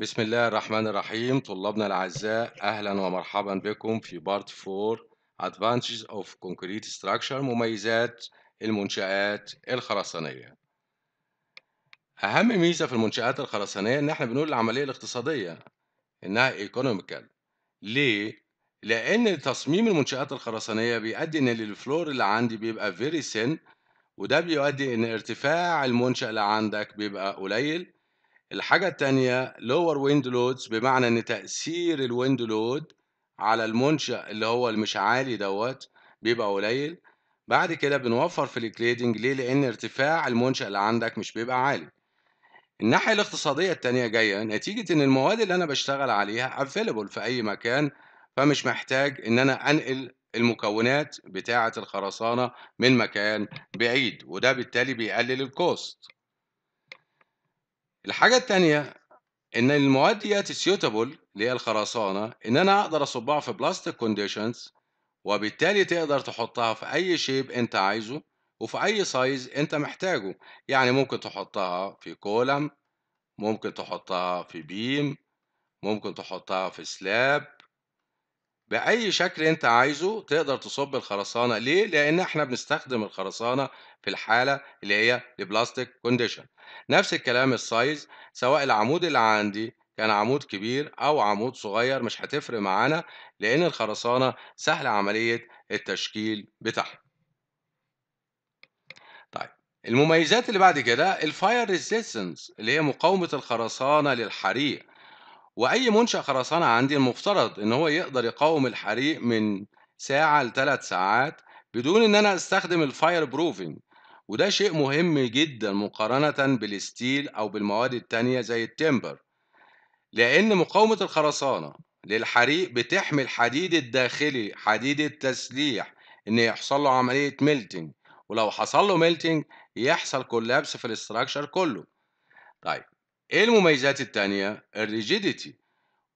بسم الله الرحمن الرحيم طلابنا الأعزاء أهلا ومرحبا بكم في بارت 4 Advantages of Concrete Structure مميزات المنشآت الخرسانية أهم ميزة في المنشآت الخرسانية إن إحنا بنقول العملية الاقتصادية إنها ايكونوميكال ليه؟ لأن تصميم المنشآت الخرسانية بيؤدي إن الفلور اللي عندي بيبقى فيري سن وده بيؤدي إن ارتفاع المنشأ اللي عندك بيبقى قليل الحاجة التانية lower wind loads بمعنى إن تأثير الويند لود على المنشأ اللي هو اللي مش عالي دوت بيبقى قليل بعد كده بنوفر في الكليدنج ليه؟ لأن ارتفاع المنشأ اللي عندك مش بيبقى عالي. الناحية الاقتصادية التانية جاية نتيجة إن المواد اللي أنا بشتغل عليها available في أي مكان فمش محتاج إن أنا أنقل المكونات بتاعة الخرسانة من مكان بعيد وده بالتالي بيقلل الكوست. الحاجة التانية إن المواد ديت suitable اللي هي الخرسانة إن أنا أقدر أصبها في بلاستيك كونديشنز وبالتالي تقدر تحطها في أي شيب أنت عايزه وفي أي سايز أنت محتاجه يعني ممكن تحطها في كولم ممكن تحطها في بيم ممكن تحطها في سلاب بأي شكل أنت عايزه تقدر تصب الخرسانة ليه؟ لأن إحنا بنستخدم الخرسانة في الحالة اللي هي البلاستيك كونديشن نفس الكلام السايز سواء العمود اللي عندي كان عمود كبير أو عمود صغير مش هتفرق معانا لأن الخرسانة سهل عملية التشكيل بتاعها طيب المميزات اللي بعد كده الفاير ريزيستنس اللي هي مقاومة الخرسانة للحريق واي منشأ خرسانة عندي المفترض ان هو يقدر يقاوم الحريق من ساعة لثلاث ساعات بدون ان انا استخدم الفاير بروفنج وده شيء مهم جدا مقارنة بالستيل او بالمواد التانية زي التمبر لان مقاومة الخرسانة للحريق بتحمي الحديد الداخلي حديد التسليح ان يحصل له عملية ميلتنج ولو حصل له ميلتنج يحصل كولابس في الاستراكشر كله طيب إيه المميزات التانية؟ الريجيديتي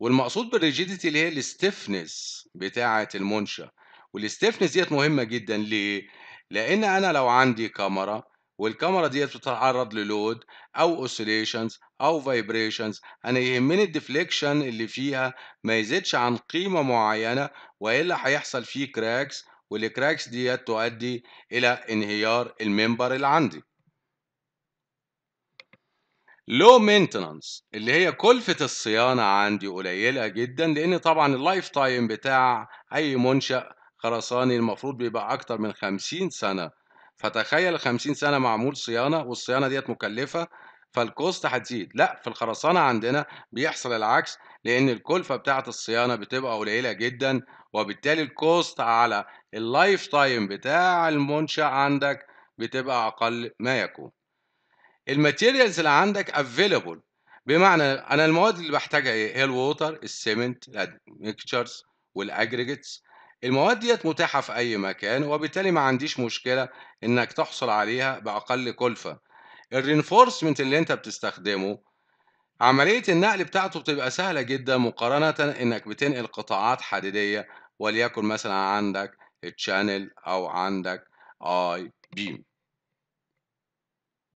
والمقصود بالريجيديتي اللي هي الاستفنس بتاعة المنشأ والاستفنس ديت مهمة جدا ليه؟ لأن أنا لو عندي كاميرا والكاميرا ديت بتتعرض للود أو اوسيليشنز أو فايبريشنز أنا يهمني الديفليكشن اللي فيها ما يزيدش عن قيمة معينة وإلا هيحصل فيه كراكس والكراكس ديت تؤدي إلى انهيار المنبر اللي عندي لو مينتننس اللي هي كلفة الصيانة عندي قليلة جدا لأن طبعا اللايف تايم بتاع أي منشأ خرساني المفروض بيبقى أكتر من خمسين سنة فتخيل خمسين سنة معمول صيانة والصيانة ديت مكلفة فالكوست هتزيد لا في الخرسانة عندنا بيحصل العكس لأن الكلفة بتاعة الصيانة بتبقى قليلة جدا وبالتالي الكوست على اللايف تايم بتاع المنشأ عندك بتبقى أقل ما يكون الماتيريالز اللي عندك افيلبل بمعنى انا المواد اللي بحتاجها ايه هي الووتر السيمنت الميكتشرز والاجريجيتس المواد ديت متاحه في اي مكان وبالتالي ما عنديش مشكله انك تحصل عليها باقل كلفه الرينفورسمنت اللي انت بتستخدمه عمليه النقل بتاعته بتبقى سهله جدا مقارنه انك بتنقل قطاعات حديديه وليكن مثلا عندك تشانل او عندك اي بيم